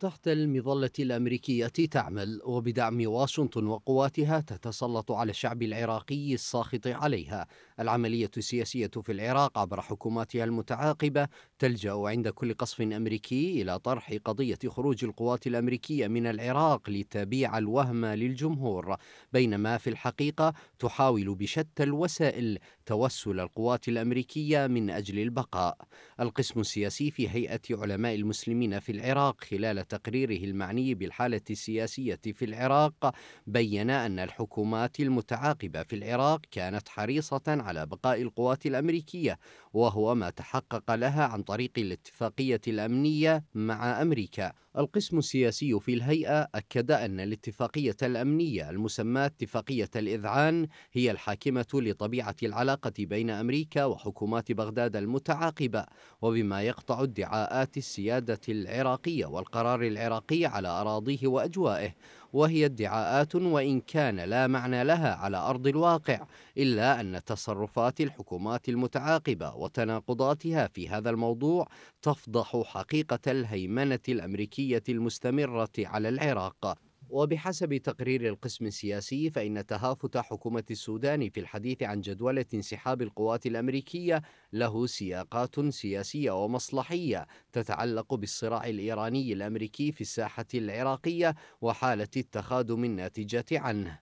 تحت المظلة الأمريكية تعمل وبدعم واشنطن وقواتها تتسلط على الشعب العراقي الساخط عليها العملية السياسية في العراق عبر حكوماتها المتعاقبة تلجأ عند كل قصف أمريكي إلى طرح قضية خروج القوات الأمريكية من العراق لتبيع الوهم للجمهور بينما في الحقيقة تحاول بشتى الوسائل توسل القوات الأمريكية من أجل البقاء القسم السياسي في هيئة علماء المسلمين في العراق خلال تقريره المعني بالحالة السياسية في العراق بين أن الحكومات المتعاقبة في العراق كانت حريصة على بقاء القوات الأمريكية وهو ما تحقق لها عن طريق الاتفاقية الأمنية مع أمريكا القسم السياسي في الهيئة أكد أن الاتفاقية الأمنية المسماة اتفاقية الإذعان هي الحاكمة لطبيعة العلاقة بين أمريكا وحكومات بغداد المتعاقبة وبما يقطع ادعاءات السيادة العراقية والقرار الحر العراقي على أراضيه وأجوائه وهي ادعاءات وإن كان لا معنى لها على أرض الواقع إلا أن تصرفات الحكومات المتعاقبة وتناقضاتها في هذا الموضوع تفضح حقيقة الهيمنة الأمريكية المستمرة على العراق وبحسب تقرير القسم السياسي فإن تهافت حكومة السودان في الحديث عن جدولة انسحاب القوات الأمريكية له سياقات سياسية ومصلحية تتعلق بالصراع الإيراني الأمريكي في الساحة العراقية وحالة التخادم الناتجة عنه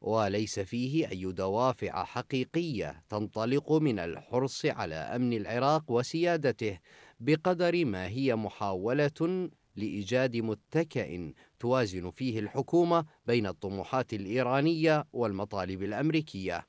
وليس فيه أي دوافع حقيقية تنطلق من الحرص على أمن العراق وسيادته بقدر ما هي محاولة لإيجاد متكأ توازن فيه الحكومة بين الطموحات الإيرانية والمطالب الأمريكية.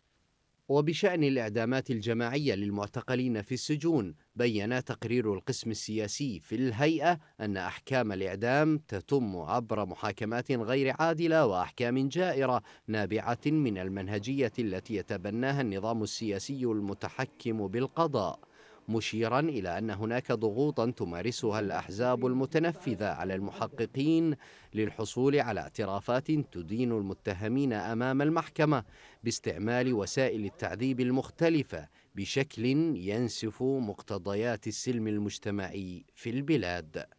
وبشأن الإعدامات الجماعية للمعتقلين في السجون، بين تقرير القسم السياسي في الهيئة أن أحكام الإعدام تتم عبر محاكمات غير عادلة وأحكام جائرة نابعة من المنهجية التي يتبناها النظام السياسي المتحكم بالقضاء. مشيرا إلى أن هناك ضغوطا تمارسها الأحزاب المتنفذة على المحققين للحصول على اعترافات تدين المتهمين أمام المحكمة باستعمال وسائل التعذيب المختلفة بشكل ينسف مقتضيات السلم المجتمعي في البلاد